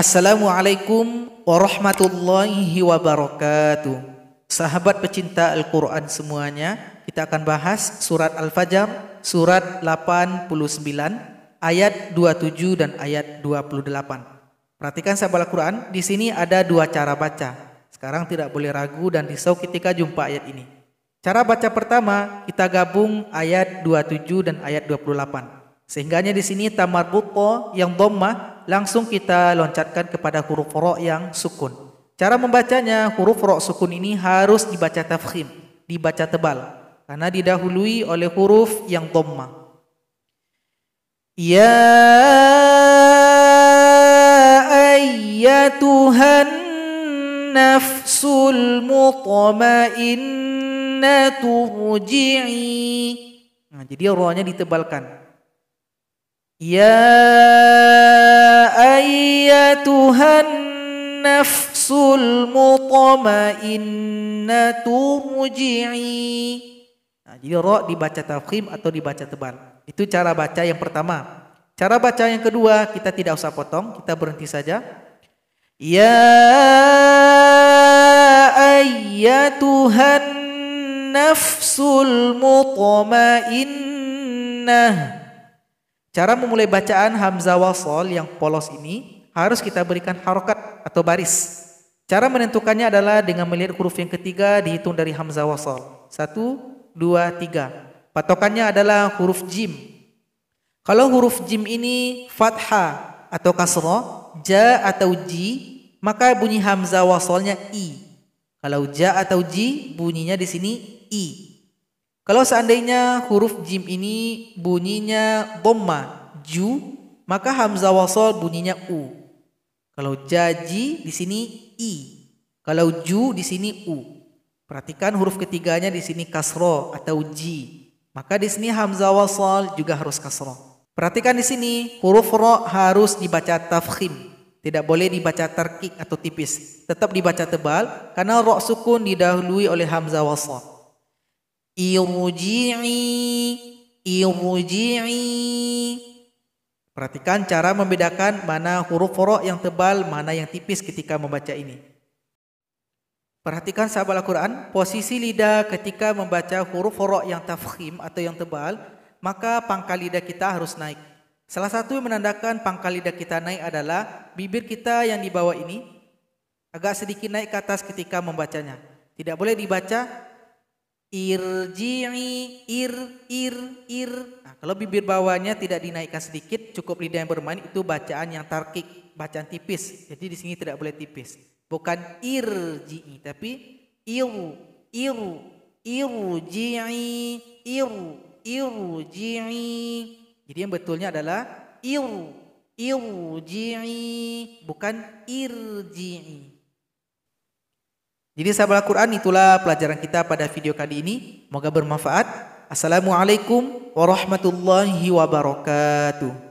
Assalamualaikum warahmatullahi wabarakatuh. Sahabat pecinta Al-Quran semuanya, kita akan bahas surat Al-Fajr, surat 89, ayat 27 dan ayat 28. Perhatikan sahabat Al-Quran, di sini ada dua cara baca. Sekarang tidak boleh ragu dan risau ketika jumpa ayat ini. Cara baca pertama, kita gabung ayat 27 dan ayat 28. Sehingganya di sini tamar buko yang domah langsung kita loncatkan kepada huruf ro yang sukun. Cara membacanya, huruf ro sukun ini harus dibaca tafkhim, dibaca tebal, karena didahului oleh huruf yang dhamma. Ya ayyatuhan nafsul mutmainnatu rji'i. Nah, jadi rohnya ditebalkan. Ya أيتها النفس المطمئنة رجعي Nah, jadi ro dibaca tafkhim atau dibaca tebal. Itu cara baca yang pertama. Cara baca yang kedua, kita tidak usah potong, kita berhenti saja. Ya ayatuhan nafsul mutmainnah. Cara memulai bacaan hamzah wasol yang polos ini harus kita berikan harokat atau baris. Cara menentukannya adalah dengan melihat huruf yang ketiga dihitung dari hamzah wasal. Satu, dua, tiga. Patokannya adalah huruf jim. Kalau huruf jim ini fathah atau kasroh, ja atau ji, maka bunyi hamzah wasalnya i. Kalau ja atau ji, bunyinya di sini i. Kalau seandainya huruf jim ini bunyinya bomma, ju, maka hamzah wasal bunyinya u. Kalau jaji di sini i. Kalau ju di sini u. Perhatikan huruf ketiganya di sini kasro atau ji. Maka di sini hamzah wasal juga harus kasro. Perhatikan di sini huruf ro harus dibaca tafkhim. Tidak boleh dibaca terkik atau tipis. Tetap dibaca tebal karena ro sukun didahului oleh hamzah wasal. Irji'i irji'i Perhatikan cara membedakan mana huruf forok yang tebal, mana yang tipis ketika membaca ini. Perhatikan sahabat Al-Quran, posisi lidah ketika membaca huruf forok yang tafkhim atau yang tebal, maka pangkal lidah kita harus naik. Salah satu yang menandakan pangkal lidah kita naik adalah bibir kita yang di bawah ini agak sedikit naik ke atas ketika membacanya. Tidak boleh dibaca irji'i ir ir ir nah, kalau bibir bawahnya tidak dinaikkan sedikit cukup lidah yang bermain itu bacaan yang tarkik bacaan tipis jadi di sini tidak boleh tipis bukan irji'i tapi iru iru irji'i iru irji'i jadi yang betulnya adalah iru irji'i bukan irji'i jadi sahabat Al-Quran itulah pelajaran kita pada video kali ini. Moga bermanfaat. Assalamualaikum warahmatullahi wabarakatuh.